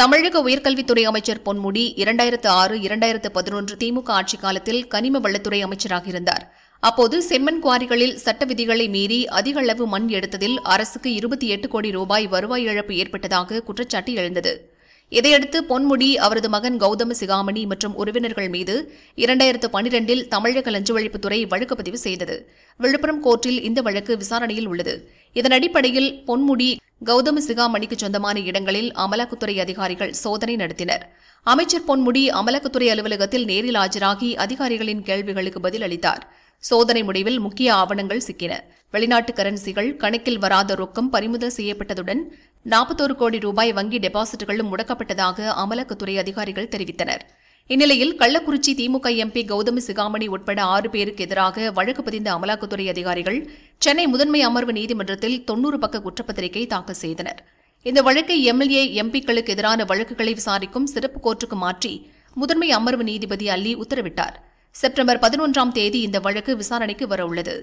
தமிழக உயர்கல்வித்துறை அமைச்சர் பொன்முடி இரண்டாயிரத்து ஆறு இரண்டாயிரத்து பதினொன்று திமுக ஆட்சிக் காலத்தில் கனிம வளத்துறை அமைச்சராக இருந்தார் அப்போது செம்மன் குவாரிகளில் சட்ட விதிகளை மீறி அதிக அளவு மண் எடுத்ததில் அரசுக்கு இருபத்தி எட்டு கோடி ரூபாய் வருவாய் இழப்பு ஏற்பட்டதாக குற்றச்சாட்டு எழுந்தது இதையடுத்து பொன்முடி அவரது மகன் கௌதம சிகாமணி மற்றும் உறவினர்கள் மீது இரண்டாயிரத்து பனிரெண்டில் தமிழக லஞ்ச ஒழிப்புத்துறை வழக்கு பதிவு செய்தது விழுப்புரம் கோர்ட்டில் இந்த வழக்கு விசாரணையில் உள்ளது இதன் அடிப்படையில் பொன்முடி கௌதம சிகாமணிக்கு சொந்தமான இடங்களில் அமலாக்கத்துறை அதிகாரிகள் சோதனை நடத்தினர் அமைச்சர் பொன்முடி அமலாக்கத்துறை அலுவலகத்தில் நேரில் ஆஜராகி அதிகாரிகளின் கேள்விகளுக்கு பதில் அளித்தார் சோதனை முடிவில் முக்கிய ஆவணங்கள் சிக்கின வெளிநாட்டு கரன்சிகள் கணக்கில் வராத ரொக்கம் பறிமுதல் செய்யப்பட்டதுடன் நாற்பத்தோரு கோடி ரூபாய் வங்கி டெபாசிட்டுகளும் முடக்கப்பட்டதாக அமலாக்கத்துறை அதிகாரிகள் தெரிவித்தனா் இந்நிலையில் கள்ளக்குறிச்சி திமுக எம்பி கௌதமி சிகாமணி உட்பட ஆறு பேருக்கு எதிராக வழக்கு பதிந்த அமலாக்கத்துறை அதிகாரிகள் சென்னை முதன்மை அமர்வு நீதிமன்றத்தில் தொன்னூறு பக்க குற்றப்பத்திரிகை தாக்கல் செய்தனர் இந்த வழக்கை எம்எல்ஏ எம்பிக்களுக்கு எதிரான வழக்குகளை விசாரிக்கும் சிறப்பு கோர்ட்டுக்கு மாற்றி முதன்மை அமர்வு நீதிபதி அல்லி உத்தரவிட்டார் செப்டம்பர் பதினொன்றாம் தேதி இந்த வழக்கு விசாரணைக்கு வரவுள்ளது